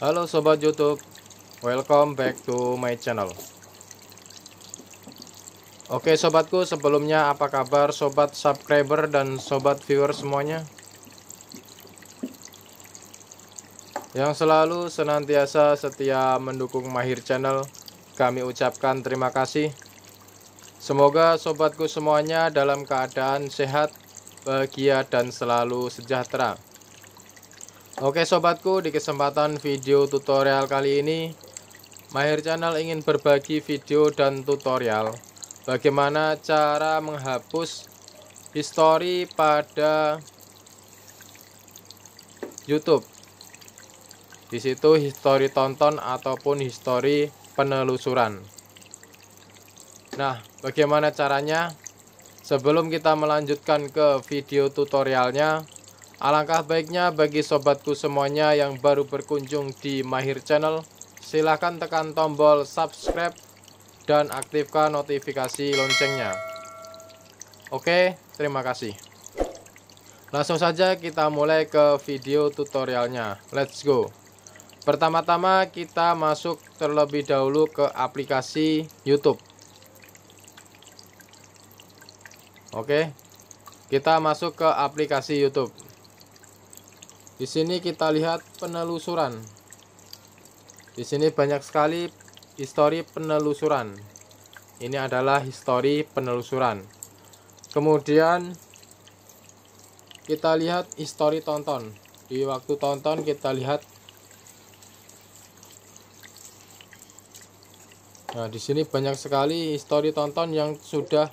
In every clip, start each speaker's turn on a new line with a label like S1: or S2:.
S1: Halo sobat YouTube, welcome back to my channel. Oke sobatku, sebelumnya apa kabar sobat subscriber dan sobat viewer semuanya? Yang selalu senantiasa setia mendukung Mahir Channel, kami ucapkan terima kasih. Semoga sobatku semuanya dalam keadaan sehat, bahagia dan selalu sejahtera. Oke sobatku, di kesempatan video tutorial kali ini Mahir Channel ingin berbagi video dan tutorial Bagaimana cara menghapus history pada YouTube Di situ history tonton ataupun history penelusuran Nah, bagaimana caranya? Sebelum kita melanjutkan ke video tutorialnya, Alangkah baiknya bagi sobatku semuanya yang baru berkunjung di Mahir Channel, silahkan tekan tombol subscribe dan aktifkan notifikasi loncengnya. Oke, terima kasih. Langsung saja kita mulai ke video tutorialnya. Let's go. Pertama-tama kita masuk terlebih dahulu ke aplikasi YouTube. Oke. Kita masuk ke aplikasi YouTube. Di sini kita lihat penelusuran. Di sini banyak sekali histori penelusuran. Ini adalah histori penelusuran. Kemudian kita lihat histori tonton. Di waktu tonton kita lihat Nah, di sini banyak sekali histori tonton yang sudah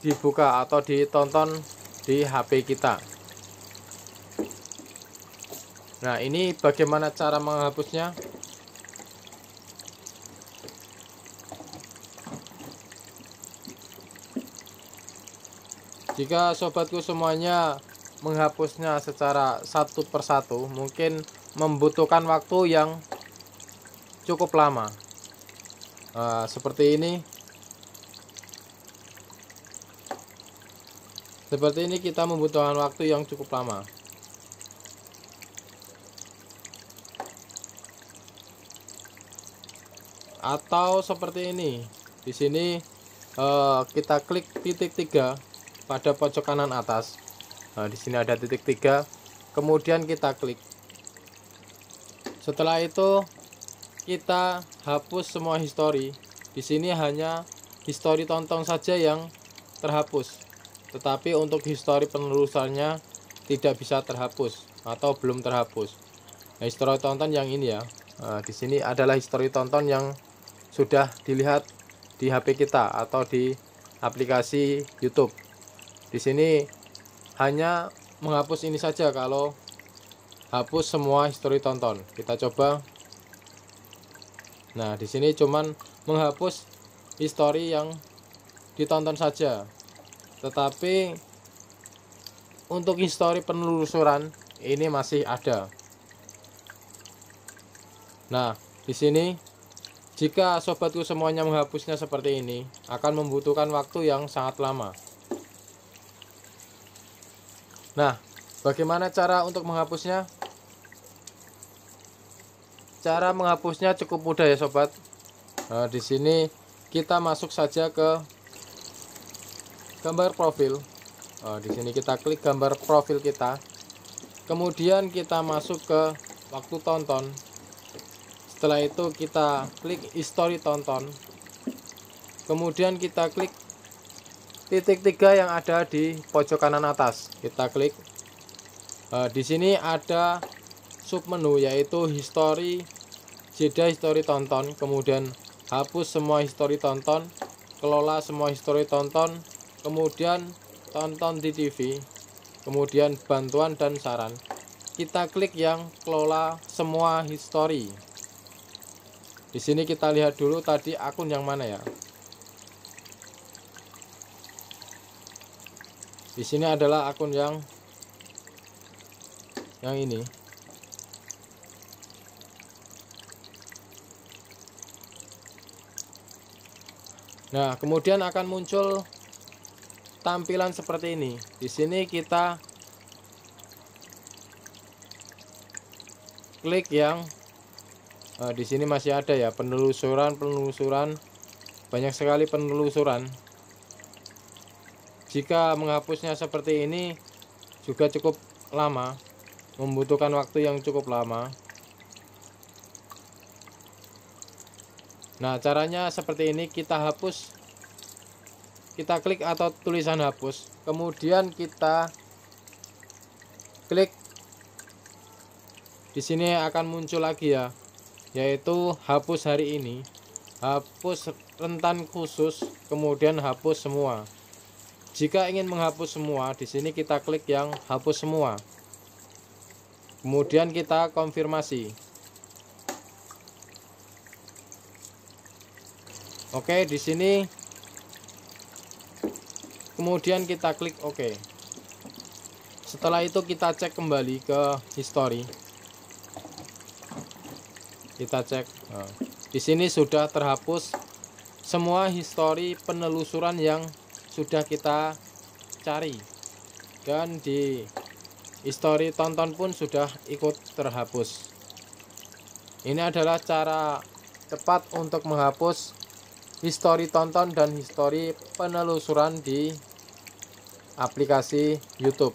S1: dibuka atau ditonton di HP kita. Nah, ini bagaimana cara menghapusnya? Jika sobatku semuanya menghapusnya secara satu persatu, mungkin membutuhkan waktu yang cukup lama. Uh, seperti ini. Seperti ini kita membutuhkan waktu yang cukup lama. atau seperti ini di sini eh, kita klik titik tiga pada pojok kanan atas nah, di sini ada titik tiga kemudian kita klik setelah itu kita hapus semua histori di sini hanya histori tonton saja yang terhapus tetapi untuk histori penelusannya tidak bisa terhapus atau belum terhapus nah, histori tonton yang ini ya Nah, di sini adalah histori tonton yang sudah dilihat di HP kita atau di aplikasi YouTube. Di sini hanya menghapus ini saja kalau hapus semua history tonton. Kita coba. Nah, di sini cuman menghapus history yang ditonton saja. Tetapi untuk history penelusuran ini masih ada. Nah, di sini jika sobatku semuanya menghapusnya seperti ini, akan membutuhkan waktu yang sangat lama. Nah, bagaimana cara untuk menghapusnya? Cara menghapusnya cukup mudah ya sobat. Nah, di sini kita masuk saja ke gambar profil. Nah, di sini kita klik gambar profil kita. Kemudian kita masuk ke waktu tonton setelah itu kita klik history tonton kemudian kita klik titik tiga yang ada di pojok kanan atas kita klik eh, di sini ada sub menu yaitu history jeda history tonton kemudian hapus semua history tonton kelola semua history tonton kemudian tonton di TV kemudian bantuan dan saran kita klik yang kelola semua history di sini kita lihat dulu tadi akun yang mana ya. Di sini adalah akun yang yang ini. Nah, kemudian akan muncul tampilan seperti ini. Di sini kita klik yang uh, di sini masih ada ya penelusuran penelusuran banyak sekali penelusuran jika menghapusnya seperti ini juga cukup lama membutuhkan waktu yang cukup lama nah caranya seperti ini kita hapus kita klik atau tulisan hapus kemudian kita klik di sini akan muncul lagi ya yaitu hapus hari ini, hapus rentan khusus, kemudian hapus semua. Jika ingin menghapus semua, di sini kita klik yang hapus semua. Kemudian kita konfirmasi. Oke, di sini kemudian kita klik OK. Setelah itu kita cek kembali ke history kita cek ah. di sini sudah terhapus semua histori penelusuran yang sudah kita cari dan di histori tonton pun sudah ikut terhapus ini adalah cara tepat untuk menghapus histori tonton dan histori penelusuran di aplikasi YouTube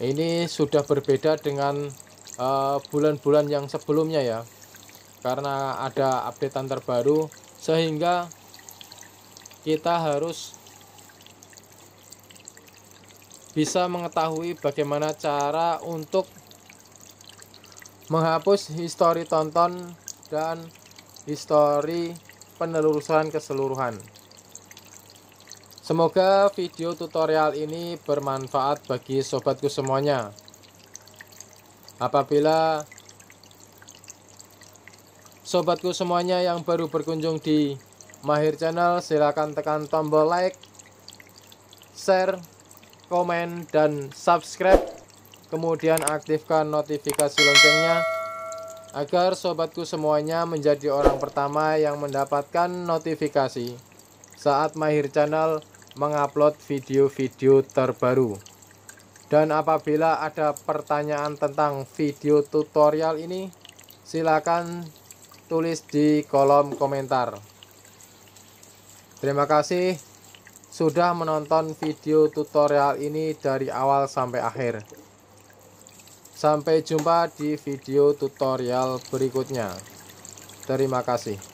S1: ini sudah berbeda dengan eh, bulan-bulan uh, bulan -bulan yang sebelumnya ya karena ada updatean terbaru sehingga kita harus bisa mengetahui bagaimana cara untuk menghapus histori tonton dan histori penelusuran keseluruhan. Semoga video tutorial ini bermanfaat bagi sobatku semuanya. Apabila Sobatku semuanya yang baru berkunjung di Mahir Channel, silahkan tekan tombol like, share, komen, dan subscribe. Kemudian aktifkan notifikasi loncengnya agar sobatku semuanya menjadi orang pertama yang mendapatkan notifikasi saat Mahir Channel mengupload video-video terbaru. Dan apabila ada pertanyaan tentang video tutorial ini, silakan tulis di kolom komentar. Terima kasih sudah menonton video tutorial ini dari awal sampai akhir. Sampai jumpa di video tutorial berikutnya. Terima kasih.